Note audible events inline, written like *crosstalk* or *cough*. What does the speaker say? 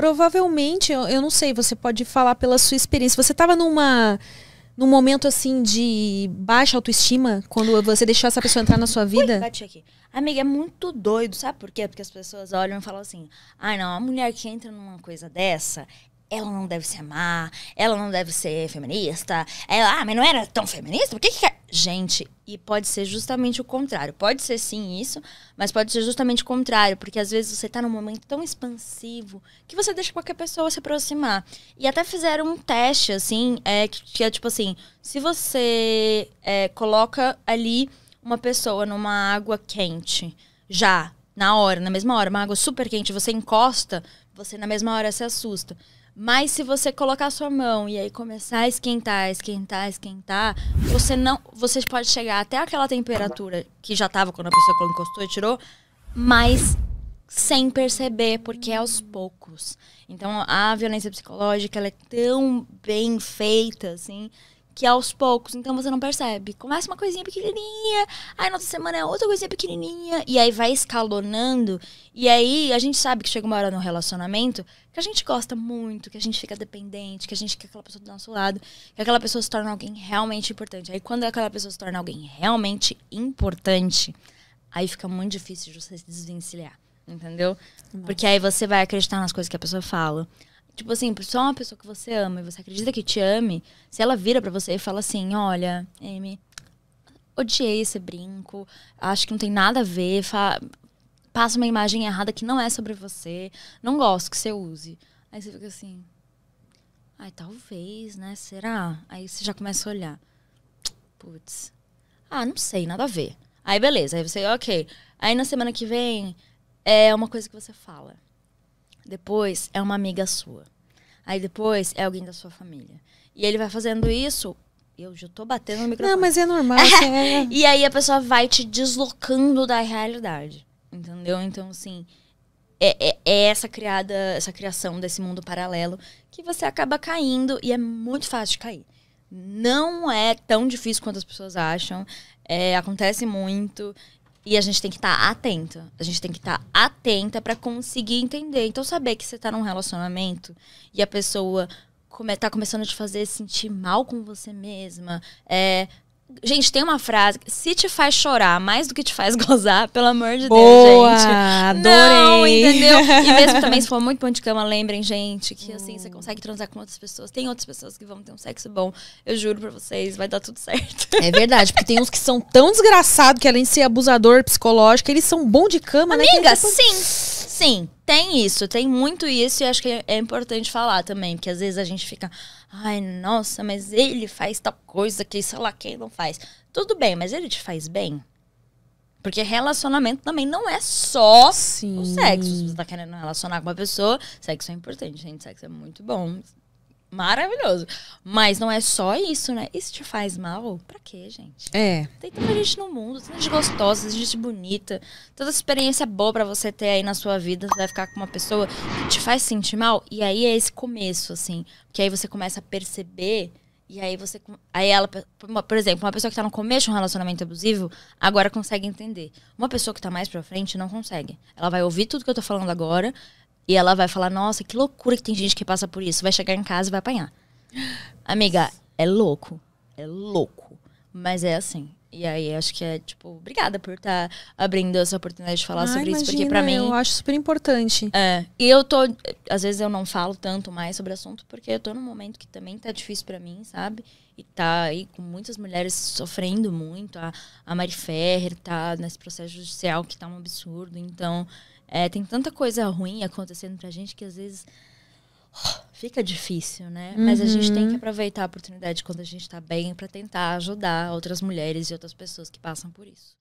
Provavelmente, eu, eu não sei, você pode falar pela sua experiência. Você estava numa num momento assim de baixa autoestima, quando você deixou essa pessoa entrar na sua vida? Ui, bati aqui. Amiga, é muito doido, sabe por quê? Porque as pessoas olham e falam assim: ah, não, a mulher que entra numa coisa dessa, ela não deve se amar, ela não deve ser feminista. Ela, ah, mas não era tão feminista? Por que, que gente, e pode ser justamente o contrário. Pode ser sim isso, mas pode ser justamente o contrário, porque às vezes você está num momento tão expansivo que você deixa qualquer pessoa se aproximar. E até fizeram um teste, assim, é, que, que é tipo assim: se você é, coloca ali uma pessoa numa água quente, já, na hora, na mesma hora, uma água super quente, você encosta, você na mesma hora se assusta. Mas se você colocar a sua mão e aí começar a esquentar, esquentar, esquentar, você não, você pode chegar até aquela temperatura que já estava quando a pessoa encostou e tirou, mas sem perceber, porque é aos poucos. Então a violência psicológica ela é tão bem feita assim que é aos poucos, então você não percebe. Começa uma coisinha pequenininha, aí na outra semana é outra coisinha pequenininha, e aí vai escalonando. E aí a gente sabe que chega uma hora no relacionamento que a gente gosta muito, que a gente fica dependente, que a gente quer aquela pessoa do nosso lado, que aquela pessoa se torna alguém realmente importante. Aí quando aquela pessoa se torna alguém realmente importante, aí fica muito difícil de você se desvencilhar, entendeu? Porque aí você vai acreditar nas coisas que a pessoa fala Tipo assim, só é uma pessoa que você ama e você acredita que te ame, se ela vira para você e fala assim: olha, Amy, odiei esse brinco, acho que não tem nada a ver, passa uma imagem errada que não é sobre você, não gosto que você use. Aí você fica assim: ai, talvez, né? Será? Aí você já começa a olhar: putz, ah, não sei, nada a ver. Aí beleza, aí você, ok. Aí na semana que vem é uma coisa que você fala. Depois é uma amiga sua. Aí depois é alguém da sua família. E ele vai fazendo isso. Eu já tô batendo no microfone. Não, mas é normal. *laughs* Assim, é. e aí a pessoa vai te deslocando da realidade. Entendeu? Então, assim. É, é, é, essa criada, essa criação desse mundo paralelo que você acaba caindo e é muito fácil de cair. Não é tão difícil quanto as pessoas acham. É, acontece muito. E a gente tem que estar tá atento. A gente tem que estar tá atenta para conseguir entender. Então, saber que você está num relacionamento e a pessoa come, tá começando a te fazer sentir mal com você mesma, é, Gente, tem uma frase: se te faz chorar mais do que te faz *laughs* gozar, pelo amor de Boa, Deus, gente. Adorei. Não, entendeu? E mesmo *laughs* também, se for muito bom de cama, lembrem, gente, que assim você consegue transar com outras pessoas. Tem outras pessoas que vão ter um sexo bom. Eu juro pra vocês, vai dar tudo certo. É verdade, porque tem uns que são tão desgraçados que além de ser abusador psicológico, eles são bom de cama, Amiga, né? Amiga, são... sim assim, tem isso, tem muito isso, e acho que é importante falar também, porque às vezes a gente fica, ai, nossa, mas ele faz tal coisa que sei lá quem não faz. Tudo bem, mas ele te faz bem? Porque relacionamento também não é só Sim. o sexo. Se você tá querendo relacionar com uma pessoa, sexo é importante, gente. Sexo é muito bom maravilhoso. Mas não é só isso, né? Isso te faz mal? Pra quê, gente? É. Tem tanta gente no mundo, tanta gente gostosa, tanta gente bonita. Toda experiência boa para você ter aí na sua vida. Você vai ficar com uma pessoa que te faz sentir mal. E aí é esse começo, assim. Porque aí você começa a perceber. E aí você. Aí ela, por exemplo, uma pessoa que tá no começo de um relacionamento abusivo, agora consegue entender. Uma pessoa que tá mais pra frente não consegue. Ela vai ouvir tudo que eu tô falando agora, e ela vai falar: Nossa, que loucura que tem gente que passa por isso. Vai chegar em casa e vai apanhar. Amiga, é louco. É louco. Mas é assim. E aí, acho que é, tipo, obrigada por estar tá abrindo essa oportunidade de falar ah, sobre imagina, isso, porque pra mim. Eu acho super importante. É. E eu tô. Às vezes eu não falo tanto mais sobre o assunto, porque eu tô num momento que também tá difícil para mim, sabe? E tá aí com muitas mulheres sofrendo muito. A, a Mari Ferrer tá nesse processo judicial que tá um absurdo. Então, é, tem tanta coisa ruim acontecendo pra gente que às vezes *sighs* fica difícil, né? Uhum. Mas a gente tem que uhum. aproveitar a oportunidade quando a gente tá bem para tentar ajudar outras mulheres e outras pessoas que passam por isso.